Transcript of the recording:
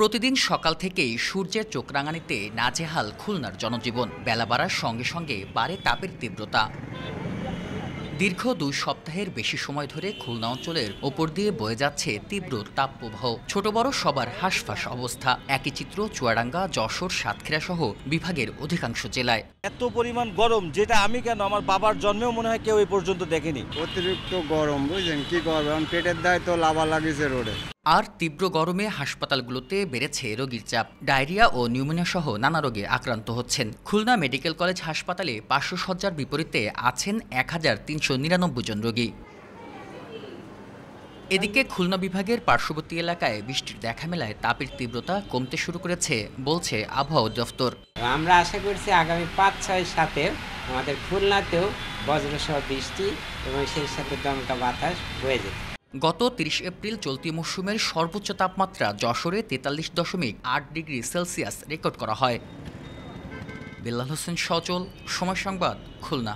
প্রতিদিন সকাল থেকেই সূর্যের চোখরাঙানিতে নাজেহাল খুলনার জনজীবন বেলা বাড়ার সঙ্গে সঙ্গে বাড়ে তাপের তীব্রতা দীর্ঘ দুই সপ্তাহের বেশি সময় ধরে খুলনা অঞ্চলের ওপর দিয়ে বয়ে যাচ্ছে তীব্র তাপপ্রবাহ ছোট বড় সবার হাসফাস অবস্থা একই চিত্র চুয়াডাঙ্গা যশোর সাতক্ষীরা সহ বিভাগের অধিকাংশ জেলায় এত পরিমাণ গরম যেটা আমি কেন আমার বাবার জন্মেও মনে হয় কেউ এই পর্যন্ত দেখেনি অতিরিক্ত গরম বুঝলেন কি গরম পেটের দায় তো লাভা লাগিয়েছে রোডে আর তীব্র গরমে হাসপাতালগুলোতে বেড়েছে রোগীর চাপ ডায়রিয়া ও নিউমোনিয়া সহ নানা রোগে আক্রান্ত হচ্ছেন খুলনা মেডিকেল কলেজ হাসপাতালে পাঁচশো শয্যার বিপরীতে আছেন এক হাজার তিনশো নিরানব্বই জন রোগী এদিকে খুলনা বিভাগের পার্শ্ববর্তী এলাকায় বৃষ্টির দেখা মেলায় তাপের তীব্রতা কমতে শুরু করেছে বলছে আবহাওয়া দফতর আমরা আশা করছি আগামী পাঁচ ছয় সাতে আমাদের খুলনাতেও বজ্রসহ বৃষ্টি এবং সেই সাথে দমকা বাতাস হয়ে যেতে গত ৩০ এপ্রিল চলতি মৌসুমের সর্বোচ্চ তাপমাত্রা যশোরে তেতাল্লিশ দশমিক আট ডিগ্রি সেলসিয়াস রেকর্ড করা হয় বেল্লাল হোসেন সচল সময় সংবাদ খুলনা